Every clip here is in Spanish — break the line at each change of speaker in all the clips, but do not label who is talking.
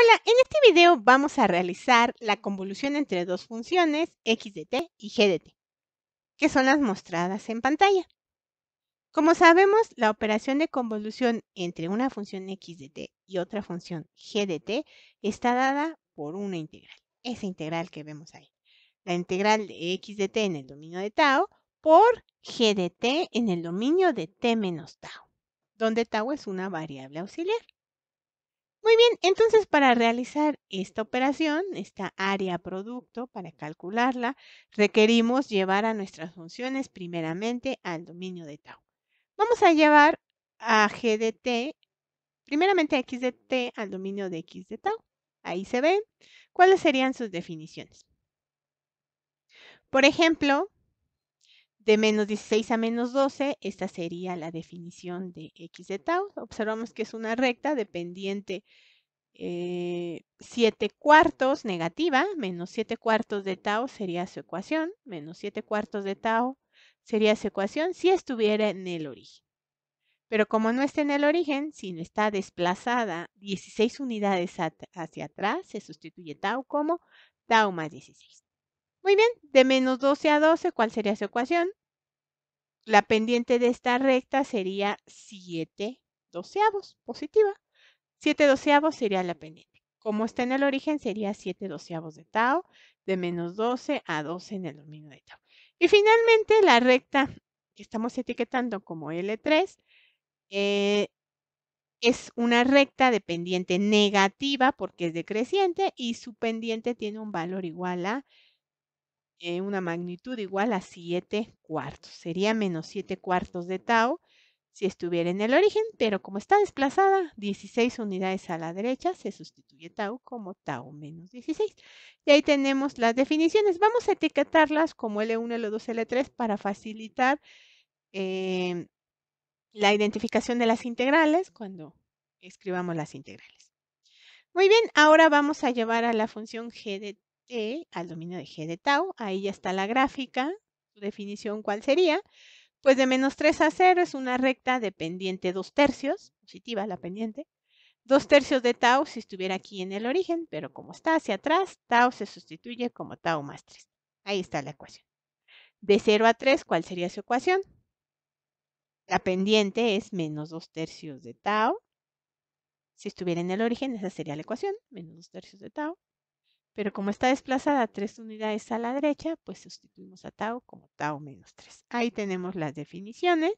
Hola, en este video vamos a realizar la convolución entre dos funciones x de t y g de t, que son las mostradas en pantalla. Como sabemos, la operación de convolución entre una función x de t y otra función g de t está dada por una integral, esa integral que vemos ahí. La integral de x de t en el dominio de tau por g de t en el dominio de t menos tau, donde tau es una variable auxiliar. Muy bien, entonces para realizar esta operación, esta área producto, para calcularla, requerimos llevar a nuestras funciones primeramente al dominio de tau. Vamos a llevar a g de t, primeramente a x de t al dominio de x de tau. Ahí se ven cuáles serían sus definiciones. Por ejemplo, de menos 16 a menos 12, esta sería la definición de x de tau. Observamos que es una recta dependiente eh, 7 cuartos negativa, menos 7 cuartos de tau sería su ecuación, menos 7 cuartos de tau sería su ecuación si estuviera en el origen. Pero como no está en el origen, sino está desplazada 16 unidades hacia atrás, se sustituye tau como tau más 16. Muy bien, de menos 12 a 12, ¿cuál sería su ecuación? La pendiente de esta recta sería 7 doceavos, positiva. 7 doceavos sería la pendiente. Como está en el origen, sería 7 doceavos de tau, de menos 12 a 12 en el dominio de tau. Y finalmente, la recta que estamos etiquetando como L3 eh, es una recta de pendiente negativa porque es decreciente y su pendiente tiene un valor igual a una magnitud igual a 7 cuartos. Sería menos 7 cuartos de tau si estuviera en el origen, pero como está desplazada 16 unidades a la derecha, se sustituye tau como tau menos 16. Y ahí tenemos las definiciones. Vamos a etiquetarlas como L1, L2, L3 para facilitar eh, la identificación de las integrales cuando escribamos las integrales. Muy bien, ahora vamos a llevar a la función g de al dominio de G de tau. Ahí ya está la gráfica, su definición cuál sería. Pues de menos 3 a 0 es una recta de pendiente 2 tercios, positiva la pendiente. 2 tercios de tau si estuviera aquí en el origen, pero como está hacia atrás, tau se sustituye como tau más 3. Ahí está la ecuación. De 0 a 3, ¿cuál sería su ecuación? La pendiente es menos 2 tercios de tau. Si estuviera en el origen, esa sería la ecuación, menos 2 tercios de tau. Pero como está desplazada tres unidades a la derecha, pues sustituimos a tau como tau menos 3. Ahí tenemos las definiciones.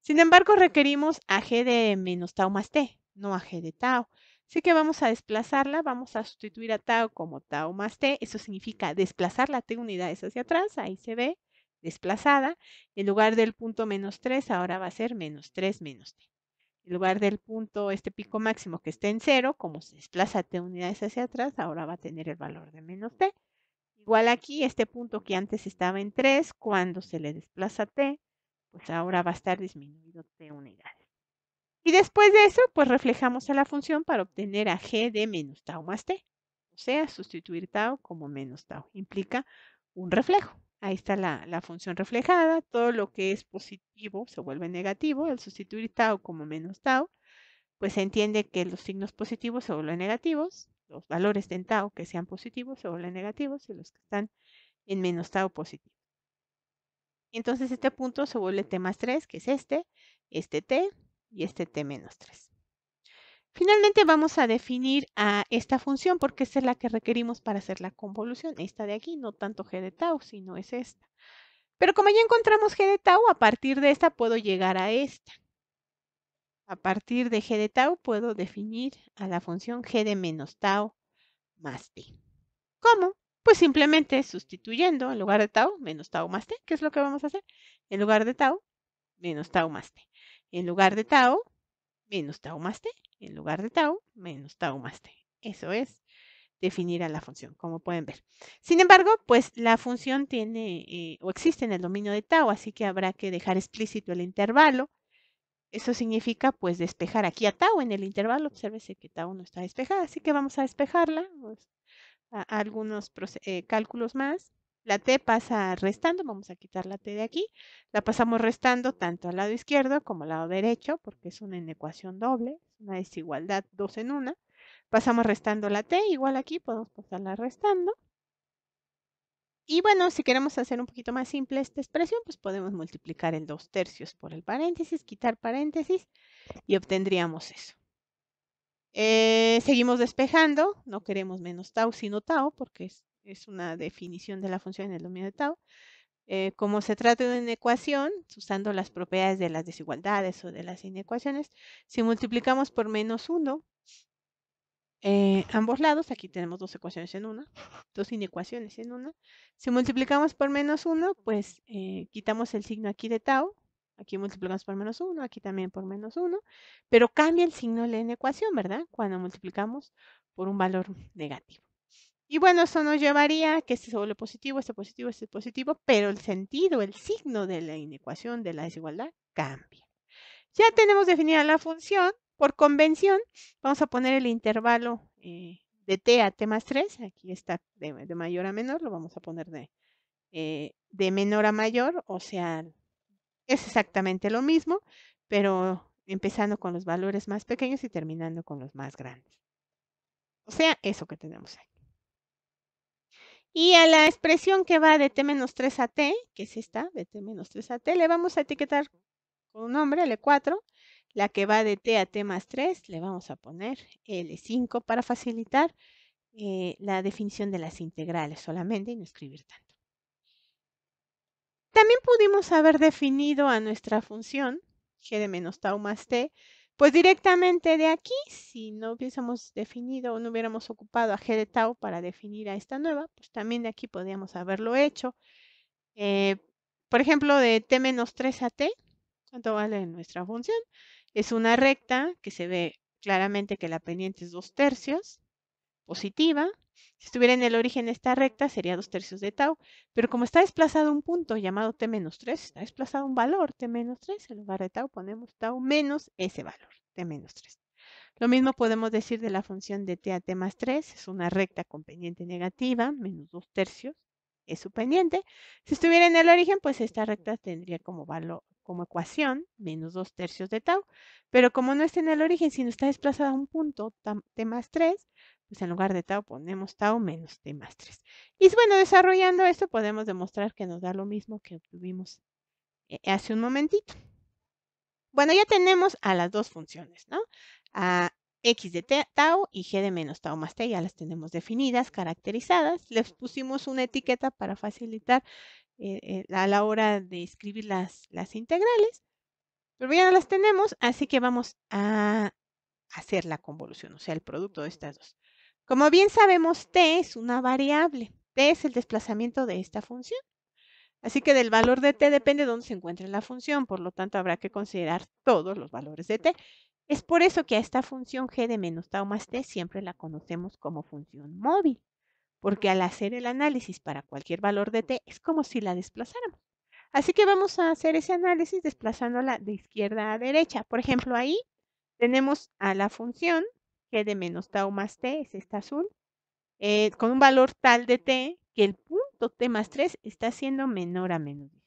Sin embargo, requerimos a g de menos tau más t, no a g de tau. Así que vamos a desplazarla, vamos a sustituir a tau como tau más t. Eso significa desplazar la t unidades hacia atrás, ahí se ve, desplazada. En lugar del punto menos 3, ahora va a ser menos 3 menos t en lugar del punto, este pico máximo que está en cero, como se desplaza t unidades hacia atrás, ahora va a tener el valor de menos t. Igual aquí, este punto que antes estaba en 3, cuando se le desplaza t, pues ahora va a estar disminuido t unidades. Y después de eso, pues reflejamos a la función para obtener a g de menos tau más t. O sea, sustituir tau como menos tau. Implica un reflejo. Ahí está la, función reflejada. Todo lo que es positivo se vuelve negativo. Al sustituir tau como menos tau, pues se entiende que los signos positivos se vuelven negativos. Los valores de tau que sean positivos se vuelven negativos y los que están en menos tau positivos. Entonces este punto se vuelve T más 3, que es este, este T y este T menos 3. Finalmente vamos a definir a esta función porque esta es la que requerimos para hacer la convolución. Esta de aquí, no tanto g de tau, sino es esta. Pero como ya encontramos g de tau, a partir de esta puedo llegar a esta. A partir de g de tau puedo definir a la función g de menos tau más t. ¿Cómo? Pues simplemente sustituyendo en lugar de tau, menos tau más t, ¿qué es lo que vamos a hacer. En lugar de tau, menos tau más t. En lugar de tau, menos tau más t en lugar de tau menos tau más t. Eso es definir a la función, como pueden ver. Sin embargo, pues la función tiene eh, o existe en el dominio de tau, así que habrá que dejar explícito el intervalo. Eso significa pues despejar aquí a tau en el intervalo. Obsérvese que tau no está despejada, así que vamos a despejarla. algunos eh, cálculos más. La T pasa restando, vamos a quitar la T de aquí. La pasamos restando tanto al lado izquierdo como al lado derecho, porque es una inecuación doble, es una desigualdad dos en una. Pasamos restando la T, igual aquí podemos pasarla restando. Y bueno, si queremos hacer un poquito más simple esta expresión, pues podemos multiplicar el 2 tercios por el paréntesis, quitar paréntesis y obtendríamos eso. Eh, seguimos despejando, no queremos menos tau sino tau porque es es una definición de la función en el dominio de tau. Eh, como se trata de una ecuación, usando las propiedades de las desigualdades o de las inecuaciones, si multiplicamos por menos 1, eh, ambos lados, aquí tenemos dos ecuaciones en una, dos inecuaciones en una, si multiplicamos por menos 1, pues eh, quitamos el signo aquí de tau, aquí multiplicamos por menos 1, aquí también por menos 1, pero cambia el signo de la ecuación, ¿verdad? Cuando multiplicamos por un valor negativo. Y bueno, eso nos llevaría a que este se vuelve positivo, este positivo, este positivo, pero el sentido, el signo de la inecuación de la desigualdad cambia. Ya tenemos definida la función. Por convención, vamos a poner el intervalo eh, de t a t más 3. Aquí está de, mayor a menor, lo vamos a poner de, eh, de menor a mayor, o sea, es exactamente lo mismo, pero empezando con los valores más pequeños y terminando con los más grandes. O sea, eso que tenemos ahí. Y a la expresión que va de T-3 menos a T, que es esta, de T-3 menos a T, le vamos a etiquetar con un nombre, L4. La que va de T a T más 3, le vamos a poner L5 para facilitar eh, la definición de las integrales solamente y no escribir tanto. También pudimos haber definido a nuestra función g de menos tau más t pues directamente de aquí, si no hubiésemos definido o no hubiéramos ocupado a G de tau para definir a esta nueva, pues también de aquí podríamos haberlo hecho. Eh, por ejemplo, de t menos 3 a t, ¿cuánto vale nuestra función? Es una recta que se ve claramente que la pendiente es 2 tercios, positiva, si estuviera en el origen esta recta, sería 2 tercios de tau, pero como está desplazado un punto llamado t menos 3, está desplazado un valor t menos 3, en lugar de tau ponemos tau menos ese valor, t menos 3. Lo mismo podemos decir de la función de t a t más 3, es una recta con pendiente negativa, menos 2 tercios, es su pendiente. Si estuviera en el origen, pues esta recta tendría como valor, como ecuación, menos 2 tercios de tau, pero como no está en el origen, sino está desplazada a un punto, t más 3, pues en lugar de tau ponemos tau menos t más 3. Y bueno, desarrollando esto podemos demostrar que nos da lo mismo que obtuvimos eh, hace un momentito. Bueno, ya tenemos a las dos funciones, ¿no? A x de tau y g de menos tau más t, ya las tenemos definidas, caracterizadas. Les pusimos una etiqueta para facilitar eh, eh, a la hora de escribir las, las integrales. Pero ya las tenemos, así que vamos a hacer la convolución, o sea, el producto de estas dos. Como bien sabemos, t es una variable. t es el desplazamiento de esta función. Así que del valor de t depende de dónde se encuentre la función, por lo tanto habrá que considerar todos los valores de t. Es por eso que a esta función g de menos tau más t siempre la conocemos como función móvil, porque al hacer el análisis para cualquier valor de t es como si la desplazáramos. Así que vamos a hacer ese análisis desplazándola de izquierda a derecha. Por ejemplo, ahí tenemos a la función G de menos tau más T es esta azul, eh, con un valor tal de T que el punto T más 3 está siendo menor a menos 16.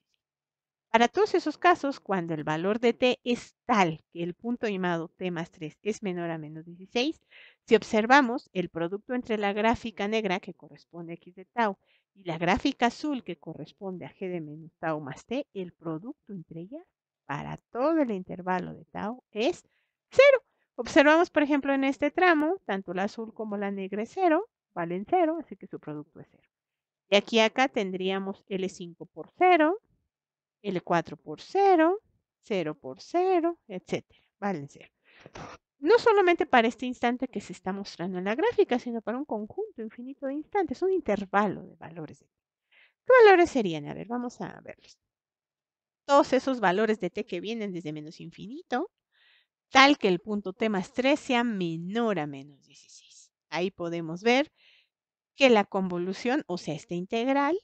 Para todos esos casos, cuando el valor de t es tal que el punto llamado t más 3 es menor a menos 16, si observamos el producto entre la gráfica negra que corresponde a x de tau y la gráfica azul que corresponde a g de menos tau más t, el producto entre ellas para todo el intervalo de tau es 0. Observamos, por ejemplo, en este tramo, tanto la azul como la negra es 0, valen 0, así que su producto es 0. Y aquí acá tendríamos L5 e por 0, L4 por 0, 0 por 0, etcétera, valen 0. No solamente para este instante que se está mostrando en la gráfica, sino para un conjunto infinito de instantes, un intervalo de valores. de ¿Qué valores serían? A ver, vamos a verlos. Todos esos valores de t que vienen desde menos infinito tal que el punto t más 3 sea menor a menos 16. Ahí podemos ver que la convolución, o sea, esta integral,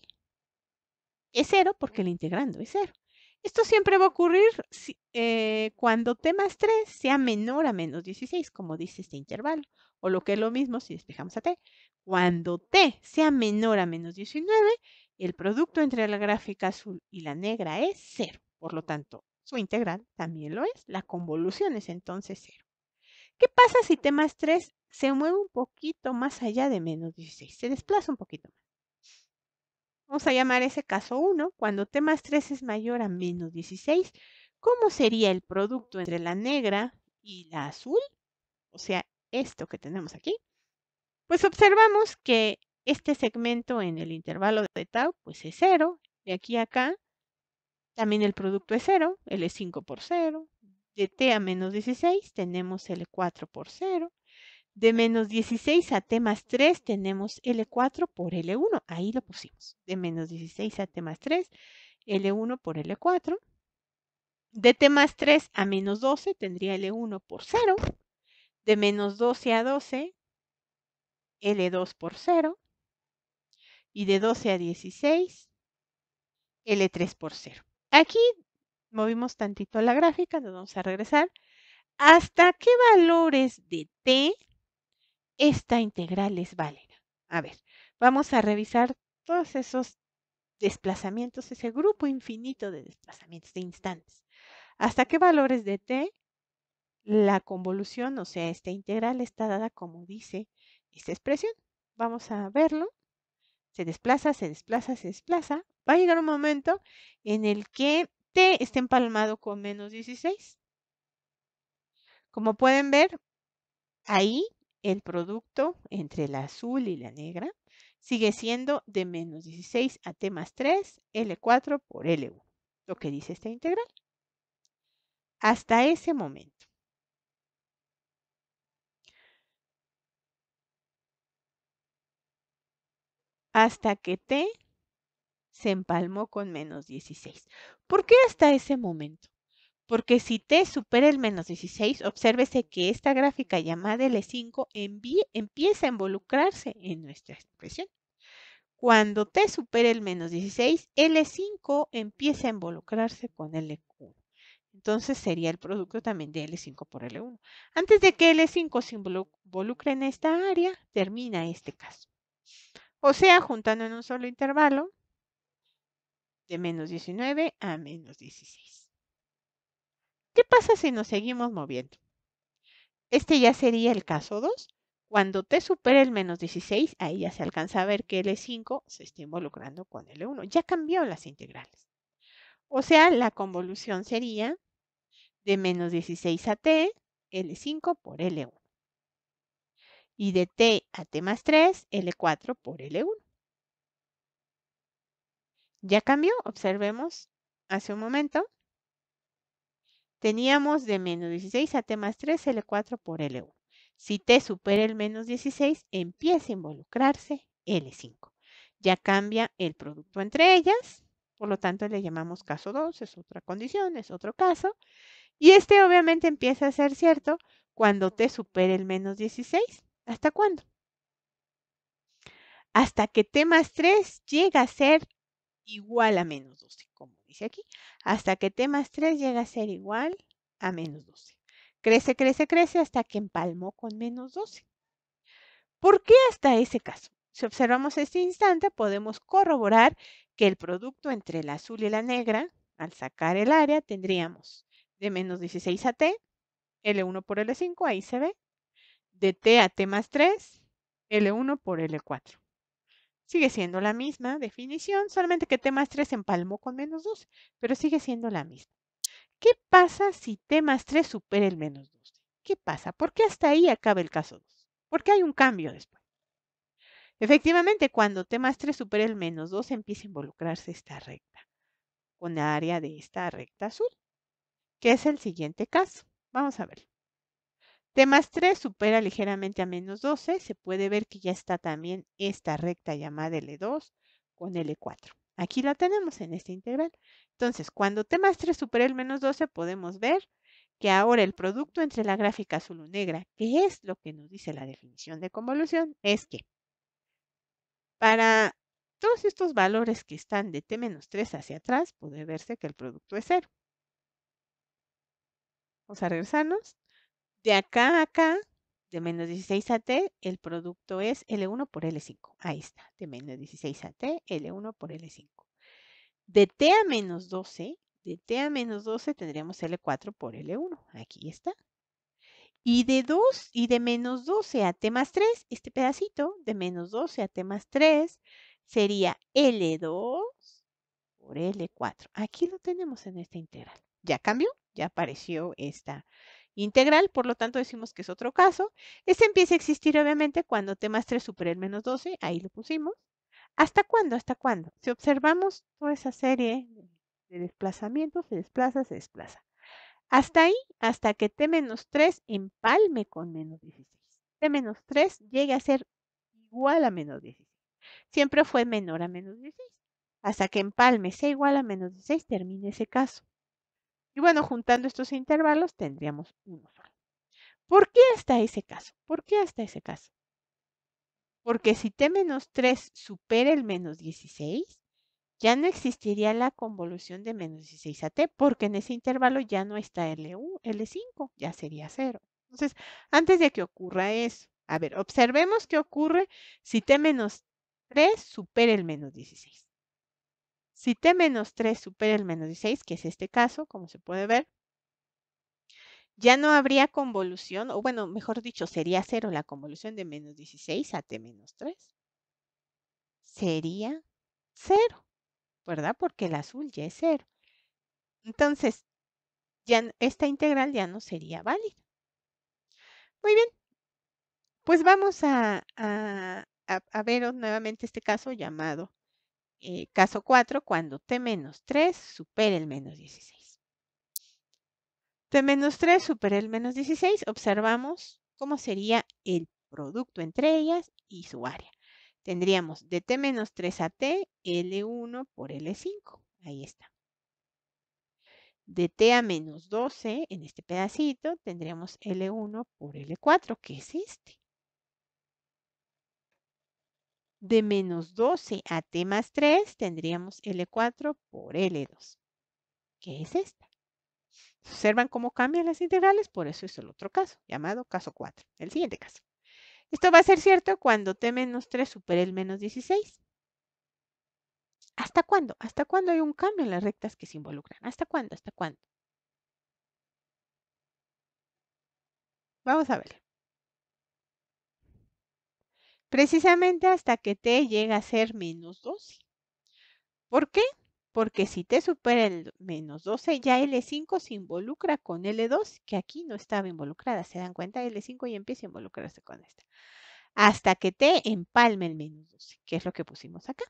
es cero porque el integrando es cero. Esto siempre va a ocurrir eh, cuando t más 3 sea menor a menos 16, como dice este intervalo, o lo que es lo mismo si despejamos a t. Cuando t sea menor a menos 19, el producto entre la gráfica azul y la negra es cero. Por lo tanto, su integral también lo es, la convolución es entonces cero. ¿Qué pasa si t más 3 se mueve un poquito más allá de menos 16? Se desplaza un poquito más. Vamos a llamar ese caso 1. Cuando t más 3 es mayor a menos 16, ¿cómo sería el producto entre la negra y la azul? O sea, esto que tenemos aquí. Pues observamos que este segmento en el intervalo de tau pues es 0, de aquí a acá también el producto es 0, L5 por 0. De T a menos 16 tenemos L4 por 0. De menos 16 a T más 3 tenemos L4 por L1. Ahí lo pusimos. De menos 16 a T más 3, L1 por L4. De T más 3 a menos 12 tendría L1 por 0. De menos 12 a 12, L2 por 0. Y de 12 a 16, L3 por 0. Aquí movimos tantito la gráfica, nos vamos a regresar. ¿Hasta qué valores de t esta integral es válida? A ver, vamos a revisar todos esos desplazamientos, ese grupo infinito de desplazamientos de instantes. ¿Hasta qué valores de t la convolución, o sea, esta integral está dada como dice esta expresión? Vamos a verlo se desplaza, se desplaza, se desplaza, va a llegar un momento en el que T esté empalmado con menos 16. Como pueden ver, ahí el producto entre la azul y la negra sigue siendo de menos 16 a T más 3, L4 por L1, lo que dice esta integral. Hasta ese momento. hasta que T se empalmó con menos 16. ¿Por qué hasta ese momento? Porque si T supera el menos 16, obsérvese que esta gráfica llamada L5 empieza a involucrarse en nuestra expresión. Cuando T supera el menos 16, L5 empieza a involucrarse con L1. Entonces sería el producto también de L5 por L1. Antes de que L5 se involucre en esta área, termina este caso. O sea, juntando en un solo intervalo de menos 19 a menos 16. ¿Qué pasa si nos seguimos moviendo? Este ya sería el caso 2. Cuando t supera el menos 16, ahí ya se alcanza a ver que L5 e se está involucrando con L1. E ya cambió las integrales. O sea, la convolución sería de menos 16 a t, L5 e por L1 y de T a T más 3, L4 por L1. Ya cambió, observemos hace un momento. Teníamos de menos 16 a T más 3, L4 por L1. Si T supera el menos 16, empieza a involucrarse L5. Ya cambia el producto entre ellas, por lo tanto le llamamos caso 2, es otra condición, es otro caso. Y este obviamente empieza a ser cierto cuando T supere el menos 16 ¿Hasta cuándo? Hasta que T más 3 llega a ser igual a menos 12, como dice aquí. Hasta que T más 3 llega a ser igual a menos 12. Crece, crece, crece hasta que empalmó con menos 12. ¿Por qué hasta ese caso? Si observamos este instante, podemos corroborar que el producto entre la azul y la negra, al sacar el área, tendríamos de menos 16 a t, L1 por L5, ahí se ve, de T a T más 3, L1 por L4. Sigue siendo la misma definición, solamente que T más 3 se empalmó con menos 2, pero sigue siendo la misma. ¿Qué pasa si T más 3 supera el menos 2? ¿Qué pasa? ¿Por qué hasta ahí acaba el caso 2? Porque hay un cambio después. Efectivamente, cuando T más 3 supera el menos 2, empieza a involucrarse esta recta con el área de esta recta azul, que es el siguiente caso. Vamos a verlo. T más 3 supera ligeramente a menos 12. Se puede ver que ya está también esta recta llamada L2 con L4. Aquí la tenemos en esta integral. Entonces, cuando T más 3 supera el menos 12, podemos ver que ahora el producto entre la gráfica azul y negra, que es lo que nos dice la definición de convolución, es que para todos estos valores que están de t menos 3 hacia atrás, puede verse que el producto es cero. Vamos a regresarnos. De acá a acá, de menos 16 a t, el producto es L1 por L5. Ahí está, de menos 16 a t, L1 por L5. De t a menos 12, de t a menos 12 tendríamos L4 por L1. Aquí está. Y de 2 y de menos 12 a t más 3, este pedacito de menos 12 a t más 3 sería L2 por L4. Aquí lo tenemos en esta integral. ¿Ya cambió? Ya apareció esta integral, por lo tanto decimos que es otro caso. Ese empieza a existir obviamente cuando t más 3 supera el menos 12, ahí lo pusimos. ¿Hasta cuándo? ¿Hasta cuándo? Si observamos toda esa serie de desplazamientos, se desplaza, se desplaza. Hasta ahí, hasta que t menos 3 empalme con menos 16. t menos 3 llegue a ser igual a menos 16. Siempre fue menor a menos 16. Hasta que empalme sea igual a menos 16, termine ese caso. Y bueno, juntando estos intervalos tendríamos uno solo. ¿Por qué está ese caso? ¿Por qué hasta ese caso? Porque si t menos 3 supera el menos 16, ya no existiría la convolución de menos 16 a t, porque en ese intervalo ya no está l L5, ya sería 0. Entonces, antes de que ocurra eso, a ver, observemos qué ocurre si t menos 3 supera el menos 16. Si t menos 3 supera el menos 16, que es este caso, como se puede ver, ya no habría convolución, o bueno, mejor dicho, sería cero la convolución de menos 16 a t menos 3. Sería 0, ¿verdad? Porque el azul ya es cero. Entonces, ya esta integral ya no sería válida. Muy bien, pues vamos a, a, a ver nuevamente este caso llamado eh, caso 4, cuando t menos 3 supere el menos 16. t menos 3 supere el menos 16, observamos cómo sería el producto entre ellas y su área. Tendríamos de t menos 3 a t, L1 por L5. Ahí está. De t a menos 12, en este pedacito, tendríamos L1 por L4, que es este. De menos 12 a T más 3 tendríamos L4 por L2, que es esta. Observan cómo cambian las integrales, por eso es el otro caso, llamado caso 4, el siguiente caso. Esto va a ser cierto cuando T menos 3 supere el menos 16. ¿Hasta cuándo? ¿Hasta cuándo hay un cambio en las rectas que se involucran? ¿Hasta cuándo? ¿Hasta cuándo? Vamos a verlo precisamente hasta que t llega a ser menos 12. ¿Por qué? Porque si t supera el menos 12, ya L5 se involucra con L2, que aquí no estaba involucrada. ¿Se dan cuenta? L5 y empieza a involucrarse con esta. Hasta que t empalme el menos 12, que es lo que pusimos acá.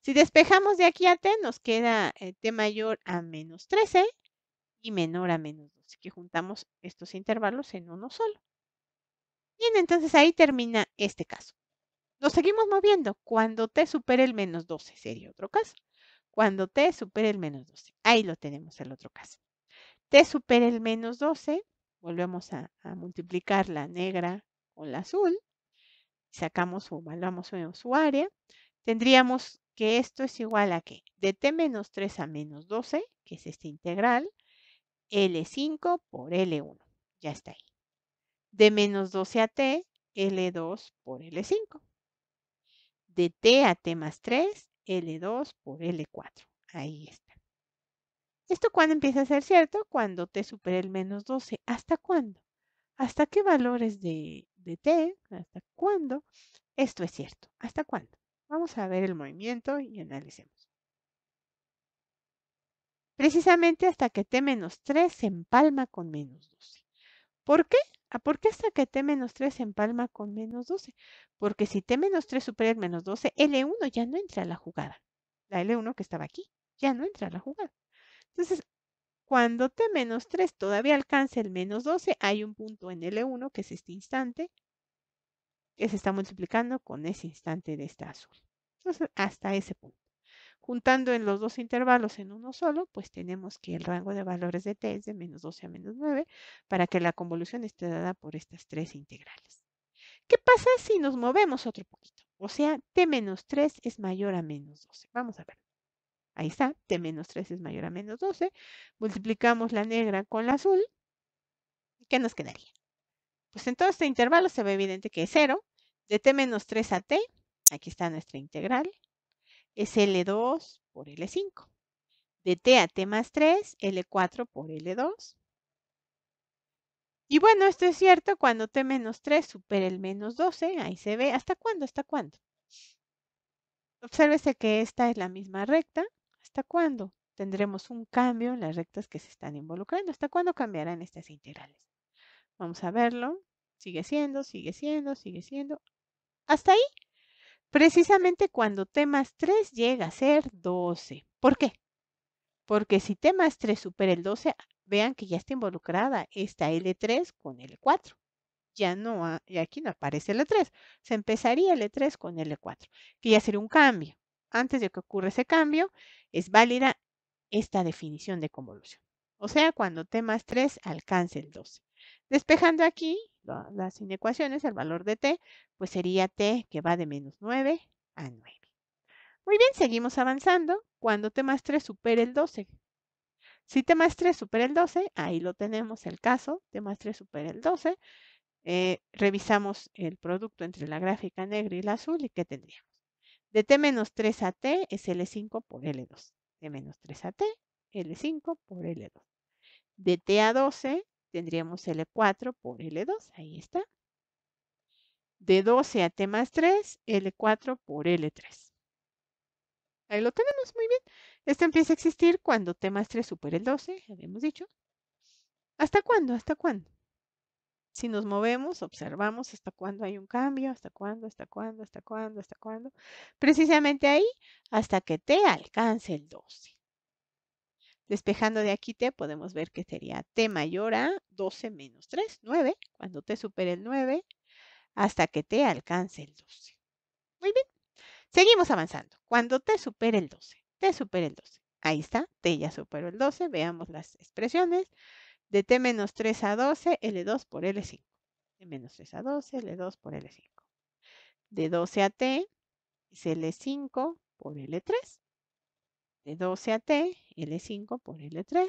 Si despejamos de aquí a t, nos queda eh, t mayor a menos 13 y menor a menos 12, que juntamos estos intervalos en uno solo. Bien, entonces ahí termina este caso. Nos seguimos moviendo. Cuando T supere el menos 12 sería otro caso. Cuando T supere el menos 12. Ahí lo tenemos el otro caso. T supere el menos 12. Volvemos a, multiplicar la negra con la azul. Sacamos o evaluamos su, su área. Tendríamos que esto es igual a qué? de t menos 3 a menos 12, que es esta integral, L5 por L1. Ya está ahí. De menos 12 a t, L2 por L5 de T a T más 3, L2 por L4. Ahí está. ¿Esto cuándo empieza a ser cierto? Cuando T supera el menos 12. ¿Hasta cuándo? ¿Hasta qué valores de, de T? ¿Hasta cuándo? Esto es cierto. ¿Hasta cuándo? Vamos a ver el movimiento y analicemos. Precisamente hasta que T menos 3 se empalma con menos 12. ¿Por qué? Ah, ¿Por qué hasta que T menos 3 empalma con menos 12? Porque si T menos 3 supera el menos 12, L1 ya no entra a la jugada. La L1 que estaba aquí ya no entra a la jugada. Entonces, cuando T menos 3 todavía alcanza el menos 12, hay un punto en L1 que es este instante, que se está multiplicando con ese instante de esta azul. Entonces, hasta ese punto juntando en los dos intervalos en uno solo, pues tenemos que el rango de valores de t es de menos 12 a menos 9 para que la convolución esté dada por estas tres integrales. ¿Qué pasa si nos movemos otro poquito? O sea, t menos 3 es mayor a menos 12. Vamos a ver. Ahí está, t menos 3 es mayor a menos 12. Multiplicamos la negra con la azul. ¿Qué nos quedaría? Pues en todo este intervalo se ve evidente que es 0. De t menos 3 a t, aquí está nuestra integral es L2 por L5. De T a T más 3, L4 por L2. Y bueno, esto es cierto cuando T menos 3 supera el menos 12, ahí se ve. ¿Hasta cuándo? ¿Hasta cuándo? Obsérvese que esta es la misma recta. ¿Hasta cuándo tendremos un cambio en las rectas que se están involucrando? ¿Hasta cuándo cambiarán estas integrales? Vamos a verlo. Sigue siendo, sigue siendo, sigue siendo. Hasta ahí precisamente cuando T más 3 llega a ser 12. ¿Por qué? Porque si T más 3 supera el 12, vean que ya está involucrada esta L3 con L4. Ya no, y aquí no aparece L3. Se empezaría L3 con L4, que ya sería un cambio. Antes de que ocurra ese cambio, es válida esta definición de convolución. O sea, cuando T más 3 alcance el 12. Despejando aquí, las inecuaciones, el valor de t, pues sería t que va de menos 9 a 9. Muy bien, seguimos avanzando cuando t más 3 supere el 12. Si t más 3 supera el 12, ahí lo tenemos el caso, t más 3 supera el 12, eh, revisamos el producto entre la gráfica negra y la azul y qué tendríamos. De t menos 3 a t es L5 por L2. De menos 3 a t, L5 por L2. De t a 12 tendríamos L4 e por L2, ahí está. De 12 a T más 3, L4 por L3. Ahí lo tenemos, muy bien. Esto empieza a existir cuando T más 3 supere el 12, habíamos dicho. ¿Hasta cuándo? ¿Hasta cuándo? Si nos movemos, observamos hasta cuándo hay un cambio, hasta cuándo, hasta cuándo, hasta cuándo, hasta cuándo. Precisamente ahí, hasta que T alcance el 12. Despejando de aquí t, podemos ver que sería t mayor a 12 menos 3, 9, cuando t supere el 9, hasta que t alcance el 12. Muy bien. Seguimos avanzando. Cuando t supere el 12, t supere el 12. Ahí está, t ya superó el 12. Veamos las expresiones. De t menos 3 a 12, L2 por L5. De menos 3 a 12, L2 por L5. De 12 a t, es L5 por L3 de 12 a T, L5 por L3,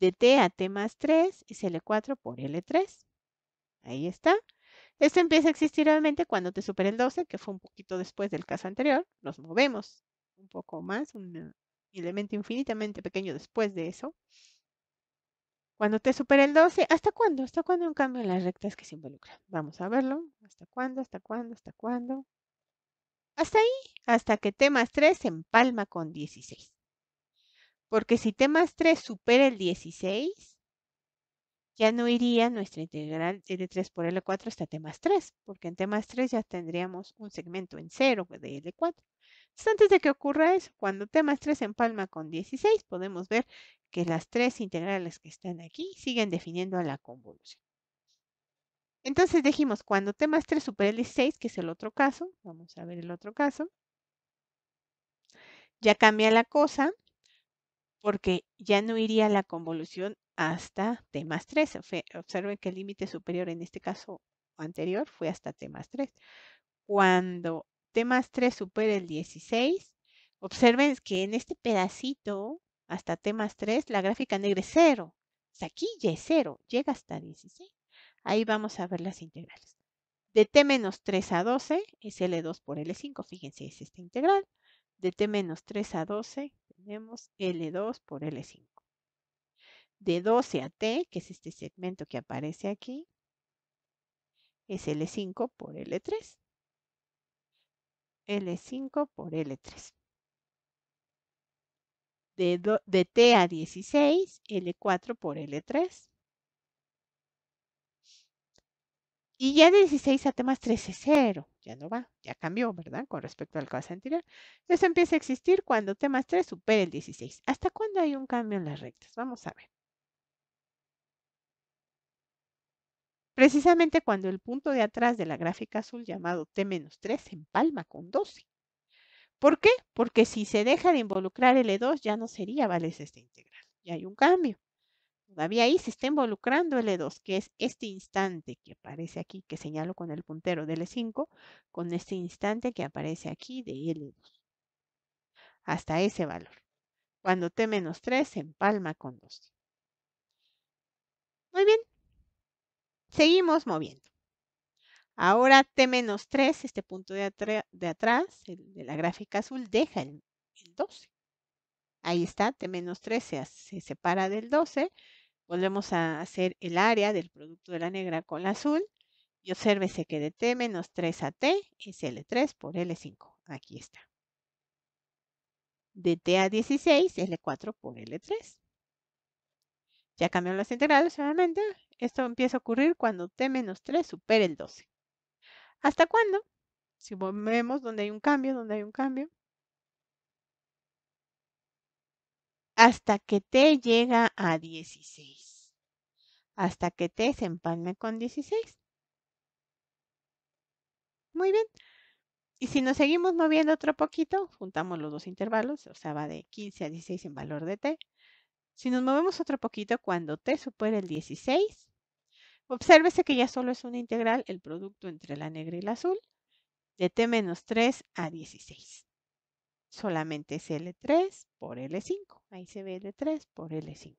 de T a T más 3 es L4 por L3. Ahí está. Esto empieza a existir realmente cuando te supera el 12, que fue un poquito después del caso anterior. Nos movemos un poco más, un elemento infinitamente pequeño después de eso. Cuando te supera el 12, ¿hasta cuándo? ¿Hasta cuándo un cambio en las rectas que se involucran? Vamos a verlo. ¿Hasta cuándo? ¿Hasta cuándo? ¿Hasta cuándo? Hasta ahí, hasta que t más 3 se empalma con 16. Porque si t más 3 supera el 16, ya no iría nuestra integral L3 por L4 hasta t más 3, porque en t más 3 ya tendríamos un segmento en 0 de L4. Entonces, antes de que ocurra eso, cuando t más 3 empalma con 16, podemos ver que las tres integrales que están aquí siguen definiendo a la convolución. Entonces dijimos, cuando T más 3 supere el 16, que es el otro caso, vamos a ver el otro caso, ya cambia la cosa porque ya no iría la convolución hasta T más 3. Observen que el límite superior en este caso anterior fue hasta T más 3. Cuando T más 3 supere el 16, observen que en este pedacito hasta T más 3 la gráfica negra es 0. aquí ya es 0, llega hasta 16. Ahí vamos a ver las integrales. De t menos 3 a 12 es L2 por L5, fíjense, es esta integral. De t menos 3 a 12 tenemos L2 por L5. De 12 a t, que es este segmento que aparece aquí, es L5 por L3. L5 por L3. De, T a 16, L4 por L3, Y ya de 16 a t más es 0, ya no va, ya cambió, ¿verdad? Con respecto al caso anterior. Eso empieza a existir cuando t más 3 supere el 16. ¿Hasta cuándo hay un cambio en las rectas? Vamos a ver. Precisamente cuando el punto de atrás de la gráfica azul llamado T-3 menos se empalma con 12. ¿Por qué? Porque si se deja de involucrar L2 e ya no sería vales esta integral. Ya hay un cambio. Todavía ahí se está involucrando L2, e que es este instante que aparece aquí, que señalo con el puntero de L5, e con este instante que aparece aquí de L2. Hasta ese valor. Cuando T-3 se empalma con 2. Muy bien. Seguimos moviendo. Ahora T-3, este punto de, atrás, el de la gráfica azul, deja el, 12. Ahí está, T-3 se separa del 12 Volvemos a hacer el área del producto de la negra con la azul y obsérvese que de T menos 3 a T es L3 por L5. Aquí está. De T a 16, L4 por L3. Ya cambiaron las integrales Obviamente. Esto empieza a ocurrir cuando T menos 3 supere el 12. ¿Hasta cuándo? Si vemos donde hay un cambio, donde hay un cambio, hasta que T llega a 16. Hasta que T se empalme con 16. Muy bien. Y si nos seguimos moviendo otro poquito, juntamos los dos intervalos, o sea, va de 15 a 16 en valor de T. Si nos movemos otro poquito, cuando T supere el 16, obsérvese que ya solo es una integral el producto entre la negra y la azul, de T menos 3 a 16. Solamente es L3 por L5. Ahí se ve de 3 por L5.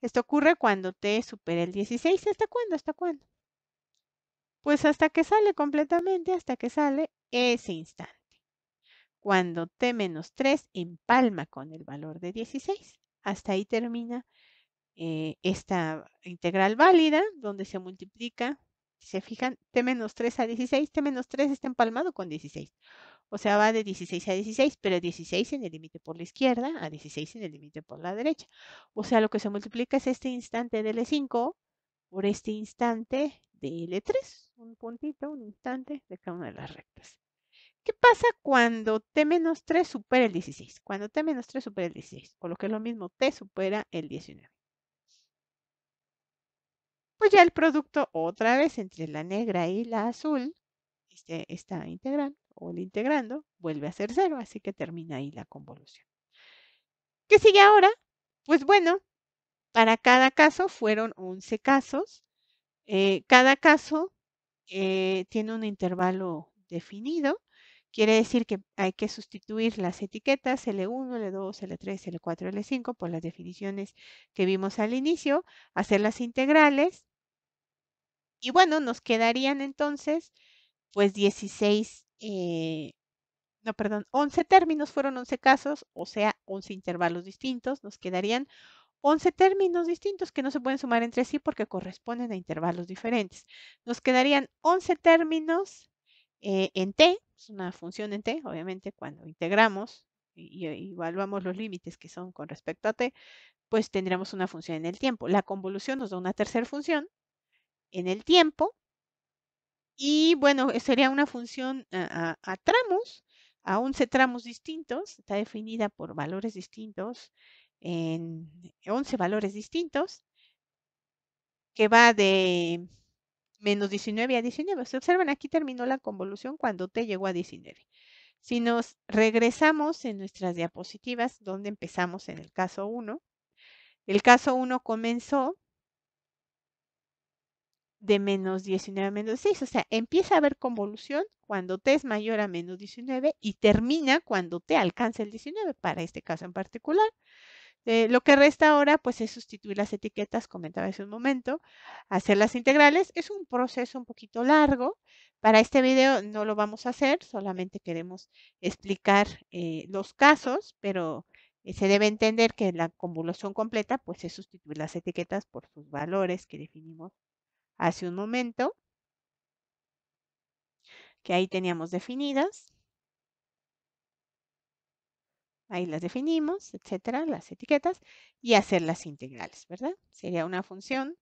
Esto ocurre cuando T supera el 16. ¿Hasta cuándo? ¿Hasta cuándo? Pues hasta que sale completamente, hasta que sale ese instante. Cuando T menos 3 empalma con el valor de 16. Hasta ahí termina eh, esta integral válida, donde se multiplica si se fijan, T-3 a 16, T-3 está empalmado con 16. O sea, va de 16 a 16, pero 16 en el límite por la izquierda a 16 en el límite por la derecha. O sea, lo que se multiplica es este instante de L5 e por este instante de L3. E un puntito, un instante de cada una de las rectas. ¿Qué pasa cuando T-3 supera el 16? Cuando T-3 supera el 16, o lo que es lo mismo, T supera el 19. Pues, ya el producto otra vez entre la negra y la azul este, está integrando o el integrando vuelve a ser cero, así que termina ahí la convolución. ¿Qué sigue ahora? Pues bueno, para cada caso fueron 11 casos. Eh, cada caso eh, tiene un intervalo definido. Quiere decir que hay que sustituir las etiquetas L1, L2, L3, L4, L5 por las definiciones que vimos al inicio, hacer las integrales y bueno, nos quedarían entonces pues 16, eh, no, perdón, 11 términos, fueron 11 casos, o sea, 11 intervalos distintos, nos quedarían 11 términos distintos que no se pueden sumar entre sí porque corresponden a intervalos diferentes. Nos quedarían 11 términos eh, en T, es una función en T, obviamente cuando integramos y, eh, evaluamos los límites que son con respecto a T, pues tendríamos una función en el tiempo. La convolución nos da una tercera función en el tiempo. Y bueno, eh, sería una función a, tramos, a 11 tramos distintos, está definida por valores distintos, en 11 valores distintos, que va de menos 19 a 19. Se observan, aquí terminó la convolución cuando t llegó a 19. Si nos regresamos en nuestras diapositivas, donde empezamos en el caso 1, el caso 1 comenzó de menos 19 a menos 6. O sea, empieza a haber convolución cuando t es mayor a menos 19 y termina cuando t alcanza el 19, para este caso en particular. Eh, lo que resta ahora, pues, es sustituir las etiquetas, comentaba hace un momento, hacer las integrales. Es un proceso un poquito largo. Para este video no lo vamos a hacer, solamente queremos explicar eh, los casos, pero eh, se debe entender que la convolución completa pues es sustituir las etiquetas por sus valores que definimos hace un momento, que ahí teníamos definidas. Ahí las definimos, etcétera, las etiquetas, y hacer las integrales, ¿verdad? Sería una función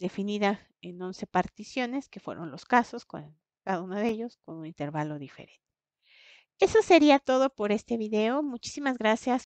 definida en 11 particiones, que fueron los casos, con cada uno de ellos con un intervalo diferente. Eso sería todo por este video. Muchísimas gracias.